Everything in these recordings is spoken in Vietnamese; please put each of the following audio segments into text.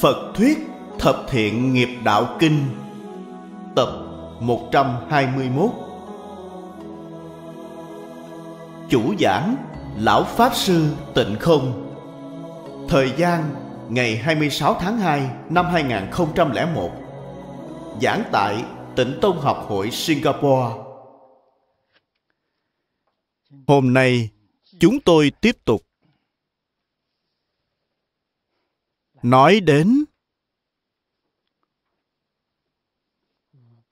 Phật Thuyết Thập Thiện Nghiệp Đạo Kinh Tập 121 Chủ giảng Lão Pháp Sư Tịnh Không Thời gian ngày 26 tháng 2 năm 2001 Giảng tại Tịnh Tông Học hội Singapore Hôm nay chúng tôi tiếp tục nói đến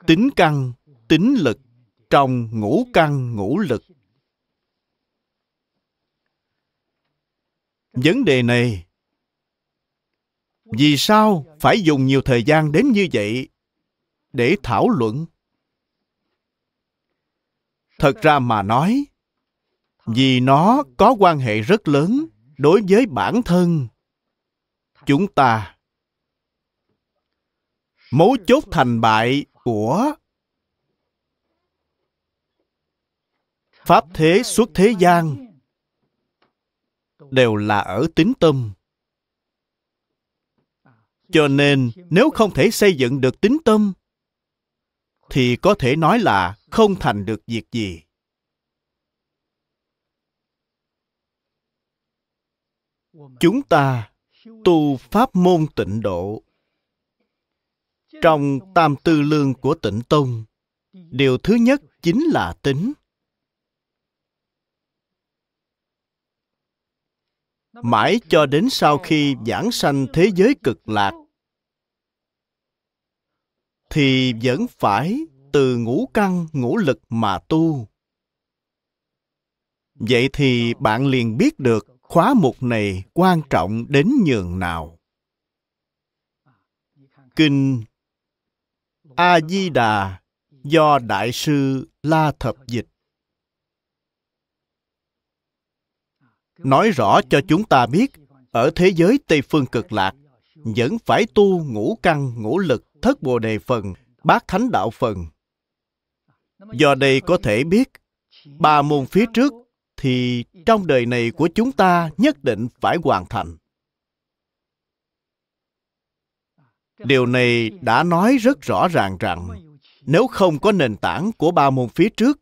tính căn tính lực trong ngũ căn ngũ lực vấn đề này vì sao phải dùng nhiều thời gian đến như vậy để thảo luận thật ra mà nói vì nó có quan hệ rất lớn đối với bản thân chúng ta mấu chốt thành bại của pháp thế xuất thế gian đều là ở tín tâm cho nên nếu không thể xây dựng được tín tâm thì có thể nói là không thành được việc gì chúng ta tu pháp môn tịnh độ trong tam tư lương của tịnh tông điều thứ nhất chính là tính mãi cho đến sau khi giảng sanh thế giới cực lạc thì vẫn phải từ ngũ căn ngũ lực mà tu vậy thì bạn liền biết được khóa mục này quan trọng đến nhường nào kinh a di đà do đại sư la thập dịch nói rõ cho chúng ta biết ở thế giới tây phương cực lạc vẫn phải tu ngũ căn ngũ lực thất bồ đề phần bát thánh đạo phần do đây có thể biết ba môn phía trước thì trong đời này của chúng ta nhất định phải hoàn thành điều này đã nói rất rõ ràng rằng nếu không có nền tảng của ba môn phía trước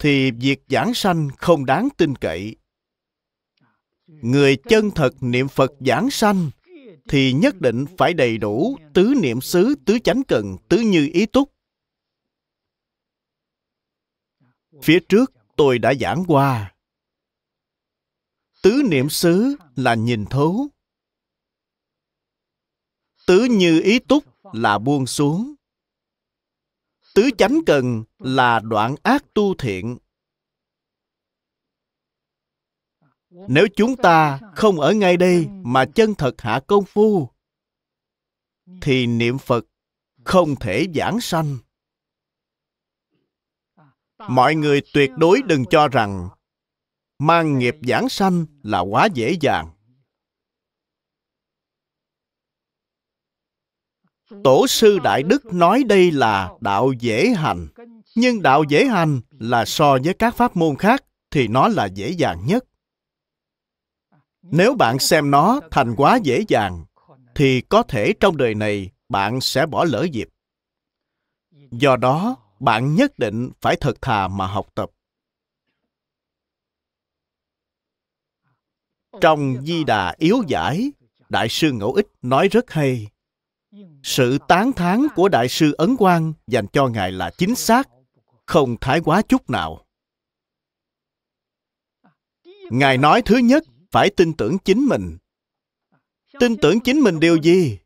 thì việc giảng sanh không đáng tin cậy người chân thật niệm phật giảng sanh thì nhất định phải đầy đủ tứ niệm xứ tứ chánh cần tứ như ý túc Phía trước tôi đã giảng qua. Tứ niệm xứ là nhìn thấu. Tứ như ý túc là buông xuống. Tứ chánh cần là đoạn ác tu thiện. Nếu chúng ta không ở ngay đây mà chân thật hạ công phu, thì niệm Phật không thể giảng sanh mọi người tuyệt đối đừng cho rằng mang nghiệp giảng sanh là quá dễ dàng tổ sư đại đức nói đây là đạo dễ hành nhưng đạo dễ hành là so với các pháp môn khác thì nó là dễ dàng nhất nếu bạn xem nó thành quá dễ dàng thì có thể trong đời này bạn sẽ bỏ lỡ dịp do đó bạn nhất định phải thật thà mà học tập. Trong Di Đà Yếu Giải, Đại sư Ngẫu Ích nói rất hay. Sự tán thán của Đại sư Ấn Quang dành cho Ngài là chính xác, không thái quá chút nào. Ngài nói thứ nhất, phải tin tưởng chính mình. Tin tưởng chính mình điều gì?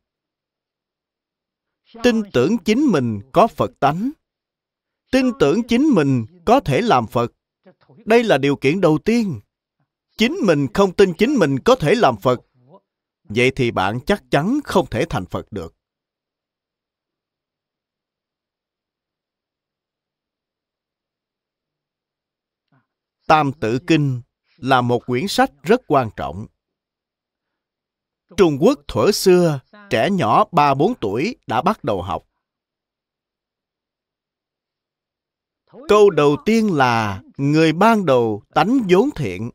Tin tưởng chính mình có Phật tánh tin tưởng chính mình có thể làm phật đây là điều kiện đầu tiên chính mình không tin chính mình có thể làm phật vậy thì bạn chắc chắn không thể thành phật được tam tự kinh là một quyển sách rất quan trọng trung quốc thuở xưa trẻ nhỏ ba bốn tuổi đã bắt đầu học câu đầu tiên là người ban đầu tánh vốn thiện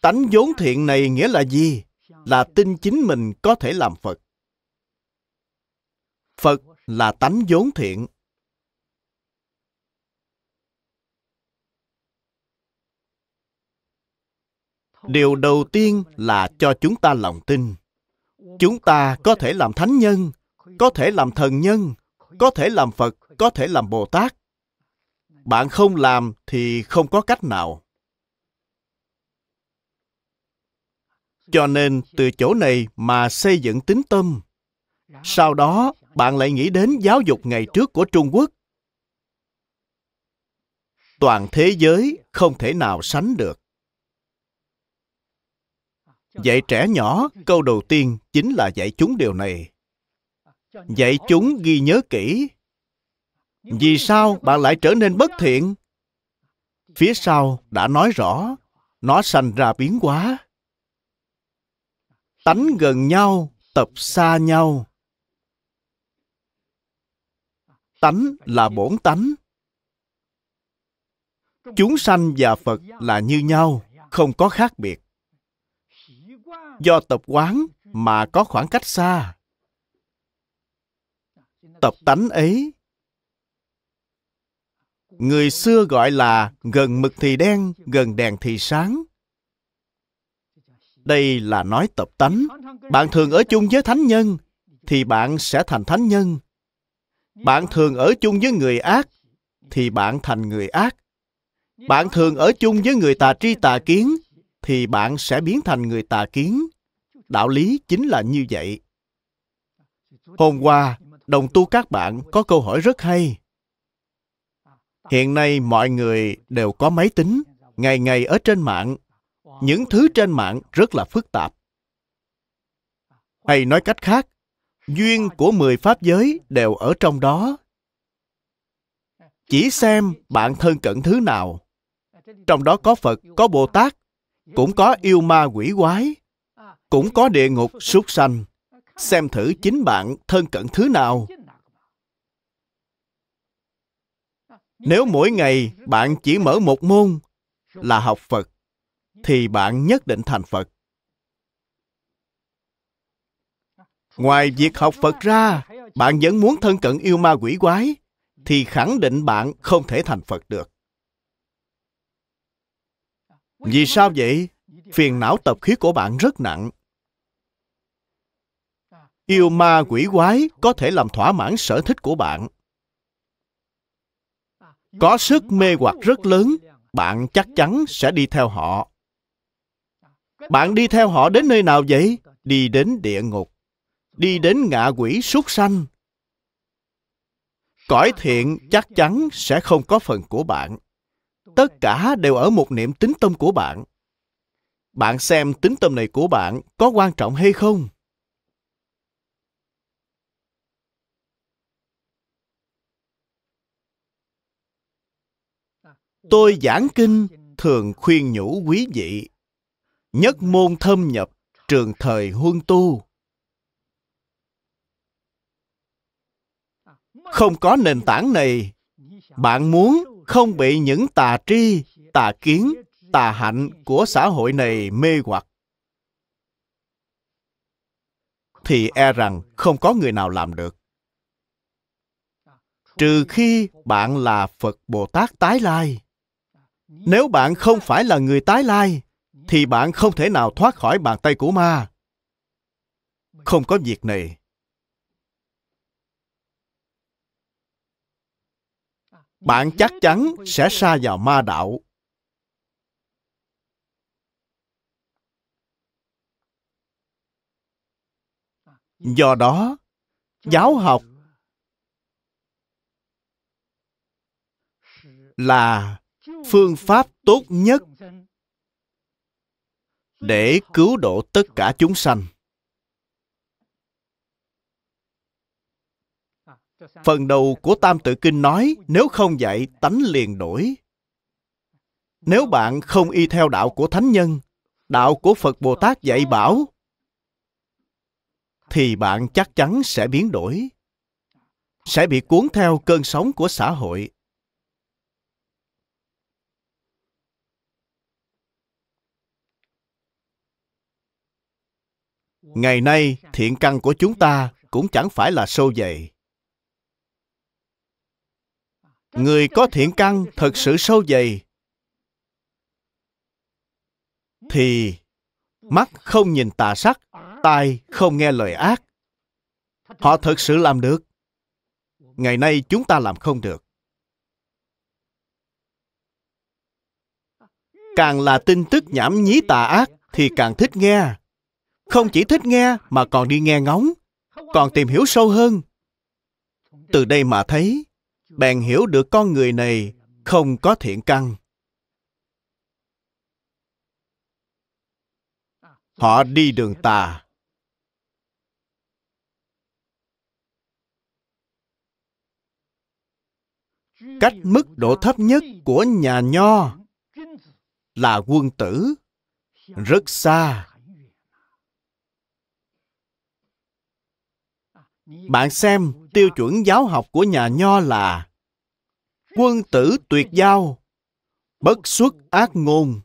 tánh vốn thiện này nghĩa là gì là tin chính mình có thể làm phật phật là tánh vốn thiện điều đầu tiên là cho chúng ta lòng tin chúng ta có thể làm thánh nhân có thể làm thần nhân có thể làm phật có thể làm bồ tát bạn không làm thì không có cách nào cho nên từ chỗ này mà xây dựng tính tâm sau đó bạn lại nghĩ đến giáo dục ngày trước của trung quốc toàn thế giới không thể nào sánh được dạy trẻ nhỏ câu đầu tiên chính là dạy chúng điều này dạy chúng ghi nhớ kỹ vì sao bạn lại trở nên bất thiện phía sau đã nói rõ nó sanh ra biến hóa tánh gần nhau tập xa nhau tánh là bổn tánh chúng sanh và phật là như nhau không có khác biệt do tập quán mà có khoảng cách xa tập tánh ấy Người xưa gọi là gần mực thì đen, gần đèn thì sáng. Đây là nói tập tánh. Bạn thường ở chung với thánh nhân, thì bạn sẽ thành thánh nhân. Bạn thường ở chung với người ác, thì bạn thành người ác. Bạn thường ở chung với người tà tri tà kiến, thì bạn sẽ biến thành người tà kiến. Đạo lý chính là như vậy. Hôm qua, đồng tu các bạn có câu hỏi rất hay. Hiện nay mọi người đều có máy tính, ngày ngày ở trên mạng. Những thứ trên mạng rất là phức tạp. Hay nói cách khác, duyên của mười pháp giới đều ở trong đó. Chỉ xem bạn thân cận thứ nào. Trong đó có Phật, có Bồ Tát, cũng có yêu ma quỷ quái, cũng có địa ngục súc sanh. Xem thử chính bạn thân cận thứ nào nếu mỗi ngày bạn chỉ mở một môn là học phật thì bạn nhất định thành phật ngoài việc học phật ra bạn vẫn muốn thân cận yêu ma quỷ quái thì khẳng định bạn không thể thành phật được vì sao vậy phiền não tập khí của bạn rất nặng yêu ma quỷ quái có thể làm thỏa mãn sở thích của bạn có sức mê hoặc rất lớn bạn chắc chắn sẽ đi theo họ bạn đi theo họ đến nơi nào vậy đi đến địa ngục đi đến ngạ quỷ súc sanh cõi thiện chắc chắn sẽ không có phần của bạn tất cả đều ở một niệm tính tâm của bạn bạn xem tính tâm này của bạn có quan trọng hay không Tôi giảng kinh thường khuyên nhủ quý vị nhất môn thâm nhập trường thời huân tu không có nền tảng này bạn muốn không bị những tà tri tà kiến tà hạnh của xã hội này mê hoặc thì e rằng không có người nào làm được trừ khi bạn là Phật Bồ Tát tái lai. Nếu bạn không phải là người tái lai, thì bạn không thể nào thoát khỏi bàn tay của ma. Không có việc này. Bạn chắc chắn sẽ xa vào ma đạo. Do đó, giáo học là phương pháp tốt nhất để cứu độ tất cả chúng sanh phần đầu của tam tự kinh nói nếu không dạy tánh liền đổi nếu bạn không y theo đạo của thánh nhân đạo của phật bồ tát dạy bảo thì bạn chắc chắn sẽ biến đổi sẽ bị cuốn theo cơn sóng của xã hội ngày nay thiện căn của chúng ta cũng chẳng phải là sâu dày người có thiện căn thật sự sâu dày thì mắt không nhìn tà sắc tai không nghe lời ác họ thật sự làm được ngày nay chúng ta làm không được càng là tin tức nhảm nhí tà ác thì càng thích nghe không chỉ thích nghe mà còn đi nghe ngóng, còn tìm hiểu sâu hơn. Từ đây mà thấy, bèn hiểu được con người này không có thiện căn. Họ đi đường tà. Cách mức độ thấp nhất của nhà nho là quân tử, rất xa Bạn xem tiêu chuẩn giáo học của nhà Nho là quân tử tuyệt giao, bất xuất ác ngôn.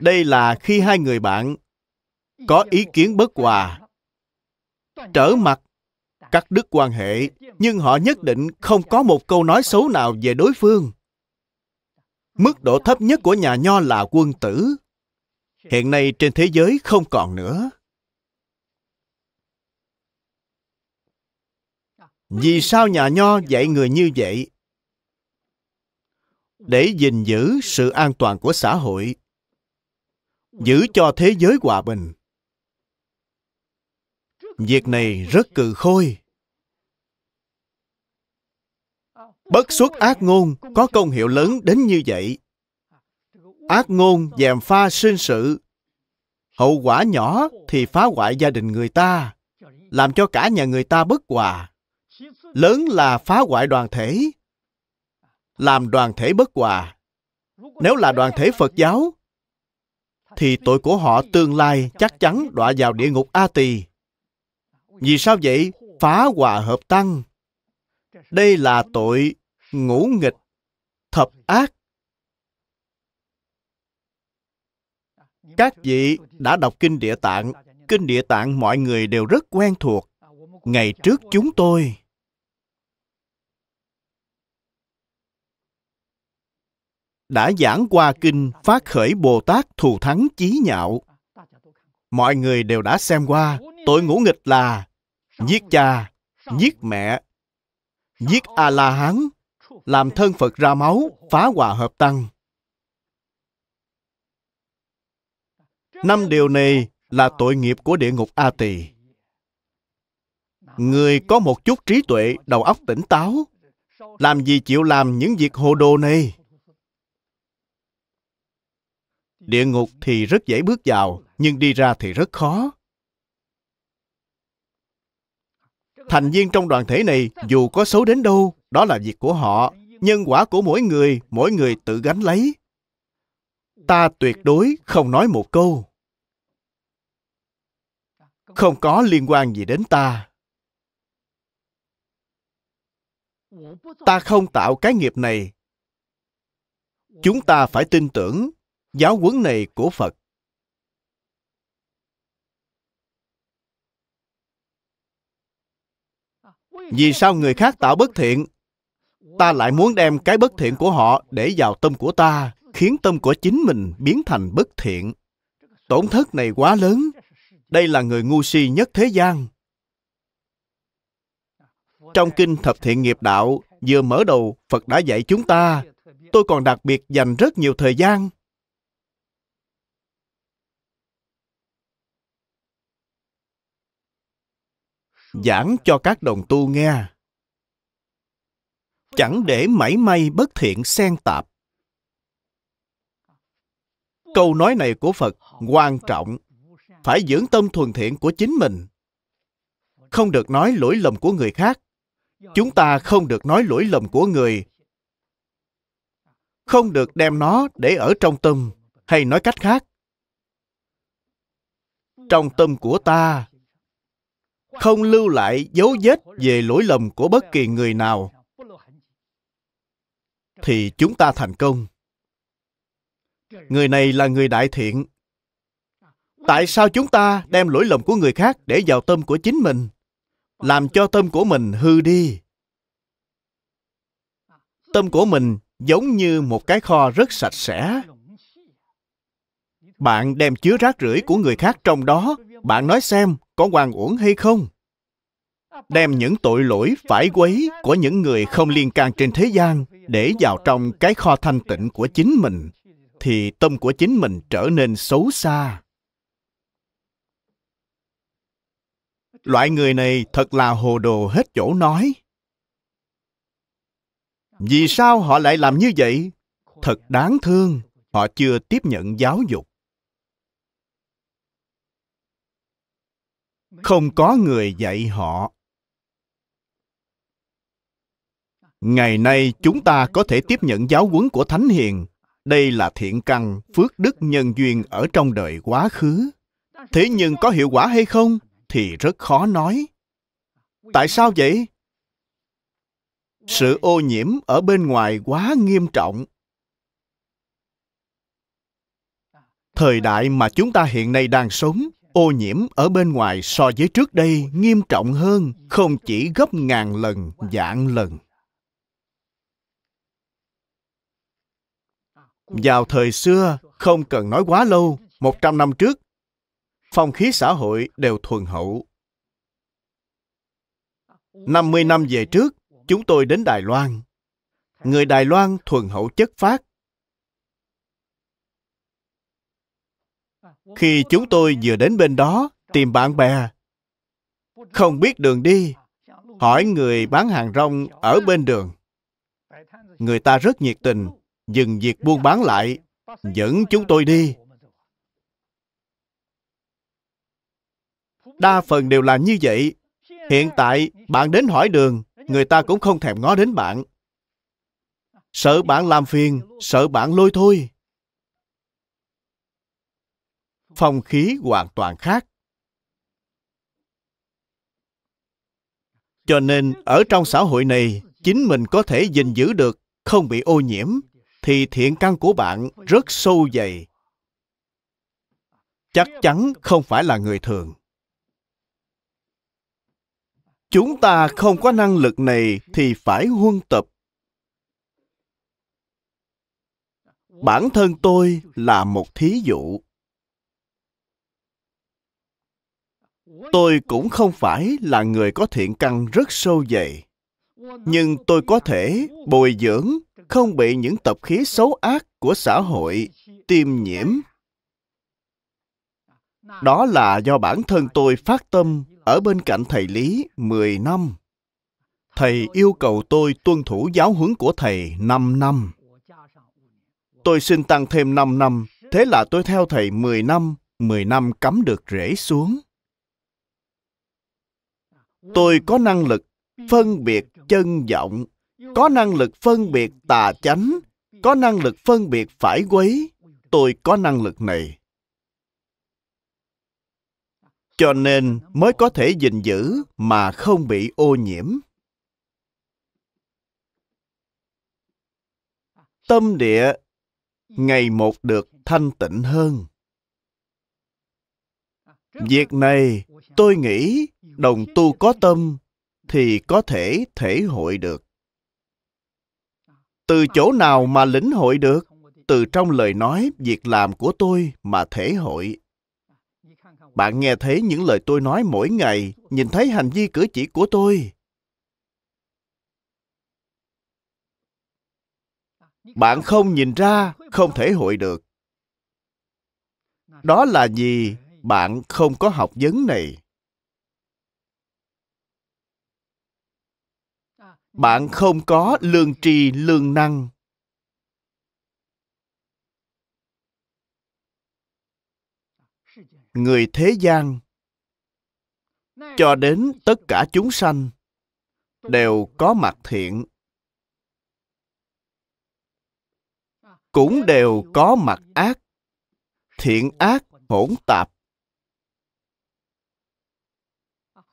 Đây là khi hai người bạn có ý kiến bất hòa, trở mặt, cắt đứt quan hệ, nhưng họ nhất định không có một câu nói xấu nào về đối phương. Mức độ thấp nhất của nhà Nho là quân tử. Hiện nay trên thế giới không còn nữa. Vì sao nhà nho dạy người như vậy? Để gìn giữ sự an toàn của xã hội, giữ cho thế giới hòa bình. Việc này rất cừ khôi. Bất xuất ác ngôn có công hiệu lớn đến như vậy. Ác ngôn dèm pha sinh sự, hậu quả nhỏ thì phá hoại gia đình người ta, làm cho cả nhà người ta bất hòa lớn là phá hoại đoàn thể làm đoàn thể bất hòa nếu là đoàn thể phật giáo thì tội của họ tương lai chắc chắn đọa vào địa ngục a tỳ vì sao vậy phá hòa hợp tăng đây là tội ngũ nghịch thập ác các vị đã đọc kinh địa tạng kinh địa tạng mọi người đều rất quen thuộc ngày trước chúng tôi đã giảng qua kinh Phát khởi Bồ Tát Thù Thắng Chí Nhạo. Mọi người đều đã xem qua, tội ngũ nghịch là giết cha, giết mẹ, giết A-la-hán, làm thân Phật ra máu, phá hòa hợp tăng. Năm điều này là tội nghiệp của địa ngục A Tỳ. Người có một chút trí tuệ, đầu óc tỉnh táo, làm gì chịu làm những việc hồ đồ này? Địa ngục thì rất dễ bước vào, nhưng đi ra thì rất khó. Thành viên trong đoàn thể này, dù có xấu đến đâu, đó là việc của họ. Nhân quả của mỗi người, mỗi người tự gánh lấy. Ta tuyệt đối không nói một câu. Không có liên quan gì đến ta. Ta không tạo cái nghiệp này. Chúng ta phải tin tưởng Giáo huấn này của Phật Vì sao người khác tạo bất thiện, ta lại muốn đem cái bất thiện của họ để vào tâm của ta, khiến tâm của chính mình biến thành bất thiện. Tổn thất này quá lớn. Đây là người ngu si nhất thế gian. Trong kinh Thập Thiện Nghiệp Đạo, vừa mở đầu, Phật đã dạy chúng ta. Tôi còn đặc biệt dành rất nhiều thời gian giảng cho các đồng tu nghe chẳng để mảy may bất thiện xen tạp câu nói này của phật quan trọng phải dưỡng tâm thuần thiện của chính mình không được nói lỗi lầm của người khác chúng ta không được nói lỗi lầm của người không được đem nó để ở trong tâm hay nói cách khác trong tâm của ta không lưu lại dấu vết về lỗi lầm của bất kỳ người nào thì chúng ta thành công người này là người đại thiện tại sao chúng ta đem lỗi lầm của người khác để vào tâm của chính mình làm cho tâm của mình hư đi tâm của mình giống như một cái kho rất sạch sẽ bạn đem chứa rác rưởi của người khác trong đó bạn nói xem có hoàng uổng hay không đem những tội lỗi phải quấy của những người không liên can trên thế gian để vào trong cái kho thanh tịnh của chính mình thì tâm của chính mình trở nên xấu xa loại người này thật là hồ đồ hết chỗ nói vì sao họ lại làm như vậy thật đáng thương họ chưa tiếp nhận giáo dục không có người dạy họ ngày nay chúng ta có thể tiếp nhận giáo huấn của thánh hiền đây là thiện căn phước đức nhân duyên ở trong đời quá khứ thế nhưng có hiệu quả hay không thì rất khó nói tại sao vậy sự ô nhiễm ở bên ngoài quá nghiêm trọng thời đại mà chúng ta hiện nay đang sống ô nhiễm ở bên ngoài so với trước đây nghiêm trọng hơn không chỉ gấp ngàn lần vạn lần vào thời xưa không cần nói quá lâu một trăm năm trước phong khí xã hội đều thuần hậu Năm mươi năm về trước chúng tôi đến Đài Loan người Đài Loan thuần hậu chất phát khi chúng tôi vừa đến bên đó tìm bạn bè không biết đường đi hỏi người bán hàng rong ở bên đường người ta rất nhiệt tình dừng việc buôn bán lại dẫn chúng tôi đi đa phần đều là như vậy hiện tại bạn đến hỏi đường người ta cũng không thèm ngó đến bạn sợ bạn làm phiền sợ bạn lôi thôi phong khí hoàn toàn khác. Cho nên, ở trong xã hội này, chính mình có thể gìn giữ được, không bị ô nhiễm, thì thiện căn của bạn rất sâu dày. Chắc chắn không phải là người thường. Chúng ta không có năng lực này thì phải huân tập. Bản thân tôi là một thí dụ. tôi cũng không phải là người có thiện căn rất sâu dày nhưng tôi có thể bồi dưỡng không bị những tập khí xấu ác của xã hội tiêm nhiễm đó là do bản thân tôi phát tâm ở bên cạnh thầy lý 10 năm. Thầy yêu cầu tôi tuân thủ giáo huấn của thầy 5 năm. Tôi xin tăng thêm 5 năm, thế là tôi theo thầy 10 năm, 10 năm cắm được rễ xuống tôi có năng lực phân biệt chân vọng có năng lực phân biệt tà chánh có năng lực phân biệt phải quấy tôi có năng lực này cho nên mới có thể gìn giữ mà không bị ô nhiễm tâm địa ngày một được thanh tịnh hơn việc này tôi nghĩ đồng tu có tâm thì có thể thể hội được từ chỗ nào mà lĩnh hội được từ trong lời nói việc làm của tôi mà thể hội bạn nghe thấy những lời tôi nói mỗi ngày nhìn thấy hành vi cử chỉ của tôi bạn không nhìn ra không thể hội được đó là gì bạn không có học vấn này à, bạn không có lương tri lương năng người thế gian cho đến tất cả chúng sanh đều có mặt thiện à, cũng đều có mặt ác thiện ác hỗn tạp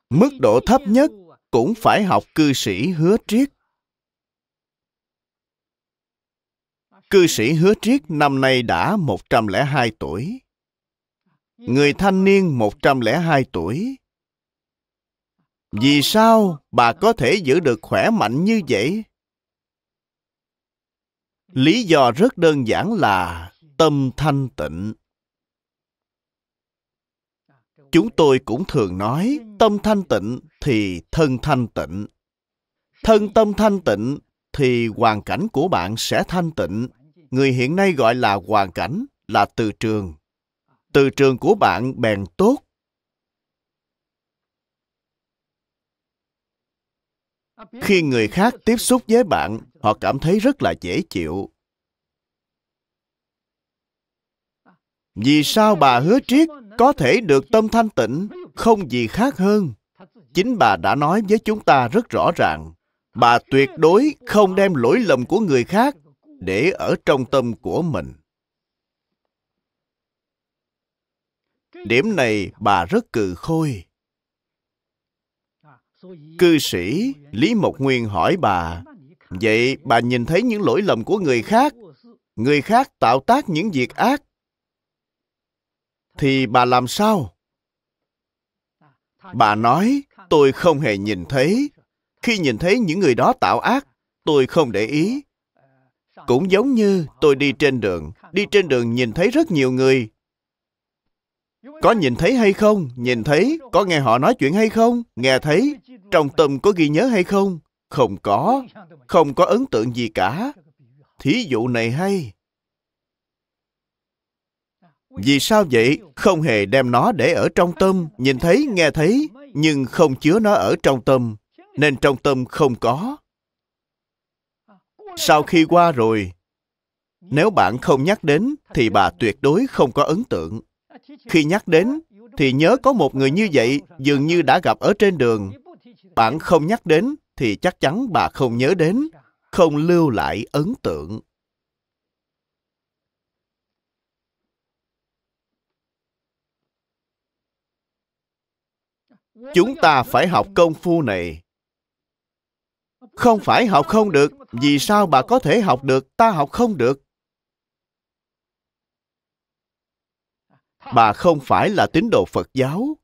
mức độ thấp nhất cũng phải học cư sĩ hứa triết. Cư sĩ hứa triết năm nay đã 102 tuổi. Người thanh niên 102 tuổi. Vì sao bà có thể giữ được khỏe mạnh như vậy? Lý do rất đơn giản là tâm thanh tịnh chúng tôi cũng thường nói tâm thanh tịnh thì thân thanh tịnh thân tâm thanh tịnh thì hoàn cảnh của bạn sẽ thanh tịnh người hiện nay gọi là hoàn cảnh là từ trường từ trường của bạn bèn tốt khi người khác tiếp xúc với bạn họ cảm thấy rất là dễ chịu Vì sao bà hứa triết có thể được tâm thanh tịnh không gì khác hơn? Chính bà đã nói với chúng ta rất rõ ràng. Bà tuyệt đối không đem lỗi lầm của người khác để ở trong tâm của mình. Điểm này bà rất cừ khôi. Cư sĩ Lý Mộc Nguyên hỏi bà, Vậy bà nhìn thấy những lỗi lầm của người khác, người khác tạo tác những việc ác, thì bà làm sao? Bà nói, tôi không hề nhìn thấy. Khi nhìn thấy những người đó tạo ác, tôi không để ý. Cũng giống như tôi đi trên đường, đi trên đường nhìn thấy rất nhiều người. Có nhìn thấy hay không? Nhìn thấy. Có nghe họ nói chuyện hay không? Nghe thấy. Trong tâm có ghi nhớ hay không? Không có. Không có ấn tượng gì cả. Thí dụ này hay. Vì sao vậy? Không hề đem nó để ở trong tâm, nhìn thấy, nghe thấy, nhưng không chứa nó ở trong tâm, nên trong tâm không có. Sau khi qua rồi, nếu bạn không nhắc đến, thì bà tuyệt đối không có ấn tượng. Khi nhắc đến, thì nhớ có một người như vậy dường như đã gặp ở trên đường. Bạn không nhắc đến, thì chắc chắn bà không nhớ đến, không lưu lại ấn tượng. chúng ta phải học công phu này không phải học không được vì sao bà có thể học được ta học không được bà không phải là tín đồ phật giáo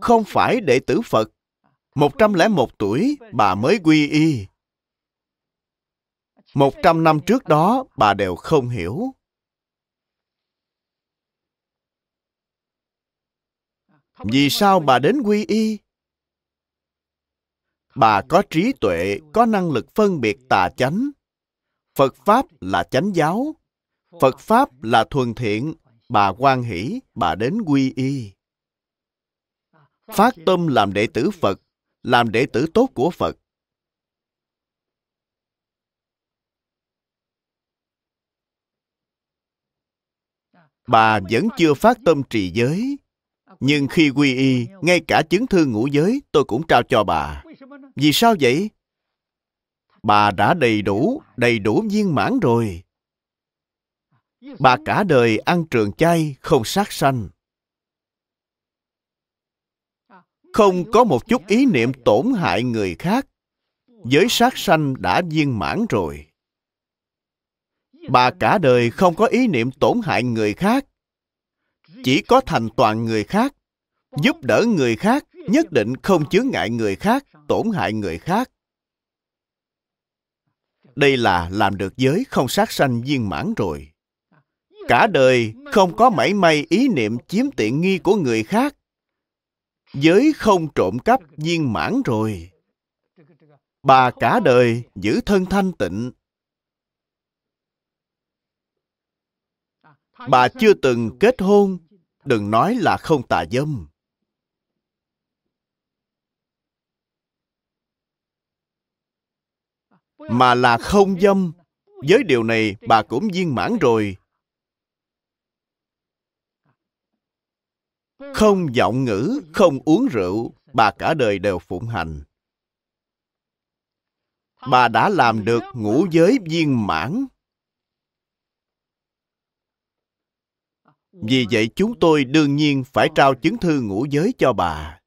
không phải đệ tử phật một trăm lẻ một tuổi bà mới quy y một trăm năm trước đó bà đều không hiểu vì sao bà đến quy y bà có trí tuệ có năng lực phân biệt tà chánh phật pháp là chánh giáo phật pháp là thuần thiện bà quan hỷ bà đến quy y phát tâm làm đệ tử phật làm đệ tử tốt của phật dạ, bà vẫn chưa phát tâm trì giới nhưng khi quy y, ngay cả chứng thư ngũ giới tôi cũng trao cho bà. Vì sao vậy? Bà đã đầy đủ, đầy đủ viên mãn rồi. Bà cả đời ăn trường chay, không sát sanh. Không có một chút ý niệm tổn hại người khác. Giới sát sanh đã viên mãn rồi. Bà cả đời không có ý niệm tổn hại người khác chỉ có thành toàn người khác giúp đỡ người khác nhất định không chướng ngại người khác tổn hại người khác đây là làm được giới không sát sanh viên mãn rồi cả đời không có mảy may ý niệm chiếm tiện nghi của người khác giới không trộm cắp viên mãn rồi bà cả đời giữ thân thanh tịnh bà chưa từng kết hôn đừng nói là không tà dâm. Mà là không dâm. Với điều này bà cũng viên mãn rồi. Không giọng ngữ, không uống rượu, bà cả đời đều phụng hành. Bà đã làm được ngũ giới viên mãn. Vì vậy chúng tôi đương nhiên phải trao chứng thư ngũ giới cho bà.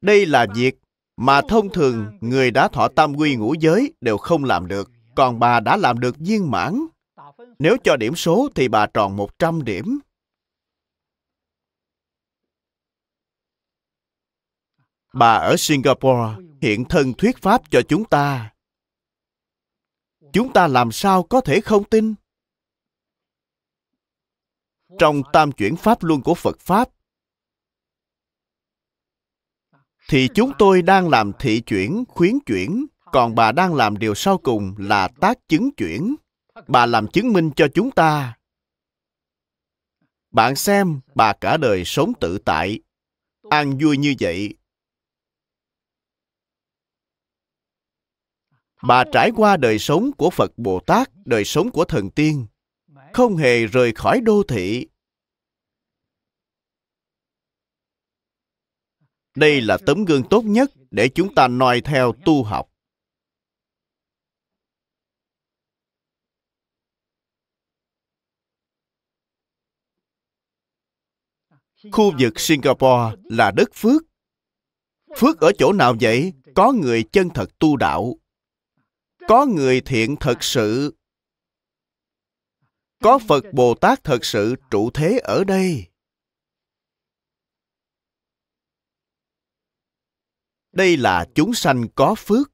Đây là việc mà thông thường người đã thọ tam quy ngũ giới đều không làm được, còn bà đã làm được viên mãn. Nếu cho điểm số thì bà tròn 100 điểm. Bà ở Singapore hiện thân thuyết pháp cho chúng ta. Chúng ta làm sao có thể không tin? trong tam chuyển pháp luân của phật pháp thì chúng tôi đang làm thị chuyển khuyến chuyển còn bà đang làm điều sau cùng là tác chứng chuyển bà làm chứng minh cho chúng ta bạn xem bà cả đời sống tự tại an vui như vậy bà trải qua đời sống của phật bồ tát đời sống của thần tiên không hề rời khỏi đô thị. Đây là tấm gương tốt nhất để chúng ta noi theo tu học. Khu vực Singapore là đất phước. Phước ở chỗ nào vậy? Có người chân thật tu đạo. Có người thiện thật sự có phật bồ tát thật sự trụ thế ở đây đây là chúng sanh có phước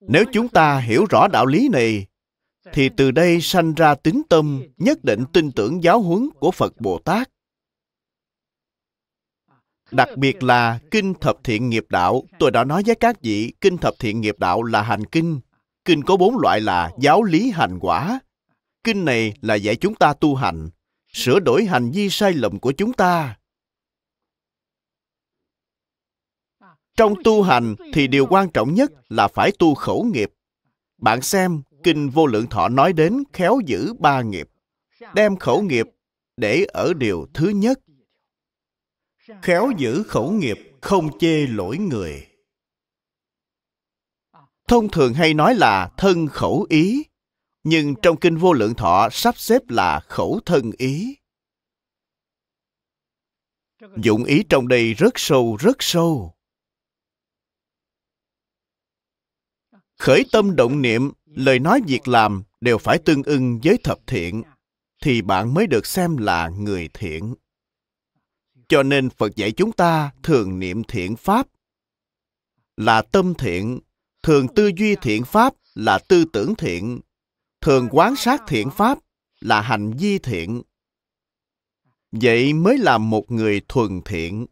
nếu chúng ta hiểu rõ đạo lý này thì từ đây sanh ra tính tâm nhất định tin tưởng giáo huấn của phật bồ tát Đặc biệt là Kinh Thập Thiện Nghiệp Đạo. Tôi đã nói với các vị, Kinh Thập Thiện Nghiệp Đạo là hành kinh. Kinh có bốn loại là giáo lý hành quả. Kinh này là dạy chúng ta tu hành, sửa đổi hành vi sai lầm của chúng ta. Trong tu hành thì điều quan trọng nhất là phải tu khẩu nghiệp. Bạn xem, Kinh Vô Lượng Thọ nói đến khéo giữ ba nghiệp, đem khẩu nghiệp để ở điều thứ nhất khéo giữ khẩu nghiệp không chê lỗi người thông thường hay nói là thân khẩu ý nhưng trong kinh vô lượng thọ sắp xếp là khẩu thân ý dụng ý trong đây rất sâu rất sâu khởi tâm động niệm lời nói việc làm đều phải tương ưng với thập thiện thì bạn mới được xem là người thiện cho nên Phật dạy chúng ta thường niệm thiện pháp là tâm thiện, thường tư duy thiện pháp là tư tưởng thiện, thường quán sát thiện pháp là hành vi thiện. Vậy mới là một người thuần thiện.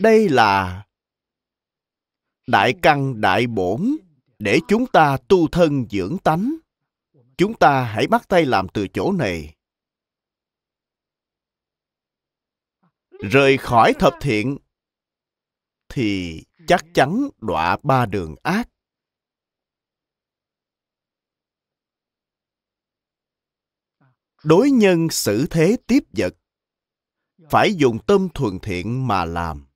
Đây là đại căn đại bổn để chúng ta tu thân dưỡng tánh. Chúng ta hãy bắt tay làm từ chỗ này. Rời khỏi thập thiện thì chắc chắn đọa ba đường ác. Đối nhân xử thế tiếp vật phải dùng tâm thuần thiện mà làm.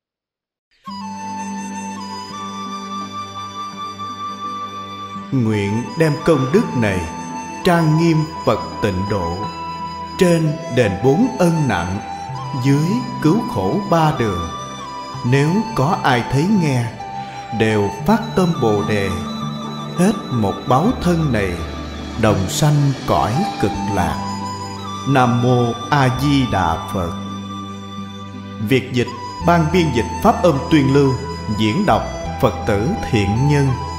Nguyện đem công đức này trang nghiêm phật tịnh độ trên đền bốn ân nặng dưới cứu khổ ba đường nếu có ai thấy nghe đều phát tâm bồ đề hết một báo thân này đồng sanh cõi cực lạc nam mô a di đà phật việt dịch ban biên dịch pháp âm tuyên lưu diễn đọc phật tử thiện nhân